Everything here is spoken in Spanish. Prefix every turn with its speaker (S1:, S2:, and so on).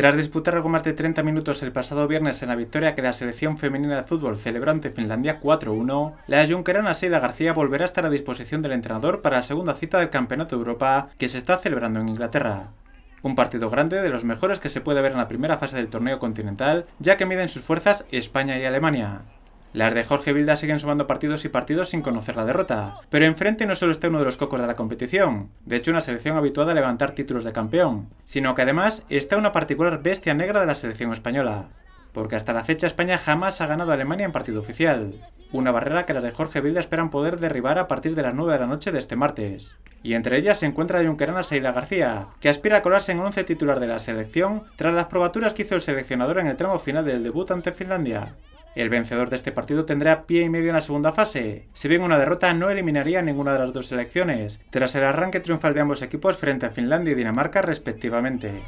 S1: Tras disputar algo más de 30 minutos el pasado viernes en la victoria que la selección femenina de fútbol celebró ante Finlandia 4-1, la yunquerana Seida García volverá a estar a disposición del entrenador para la segunda cita del Campeonato de Europa que se está celebrando en Inglaterra. Un partido grande de los mejores que se puede ver en la primera fase del torneo continental, ya que miden sus fuerzas España y Alemania. Las de Jorge Vilda siguen sumando partidos y partidos sin conocer la derrota, pero enfrente no solo está uno de los cocos de la competición, de hecho una selección habituada a levantar títulos de campeón, sino que además está una particular bestia negra de la selección española, porque hasta la fecha España jamás ha ganado a Alemania en partido oficial, una barrera que las de Jorge Vilda esperan poder derribar a partir de las 9 de la noche de este martes. Y entre ellas se encuentra la Seila García, que aspira a colarse en 11 titular de la selección tras las probaturas que hizo el seleccionador en el tramo final del debut ante Finlandia. El vencedor de este partido tendrá pie y medio en la segunda fase. Si bien una derrota no eliminaría ninguna de las dos selecciones, tras el arranque triunfal de ambos equipos frente a Finlandia y Dinamarca respectivamente.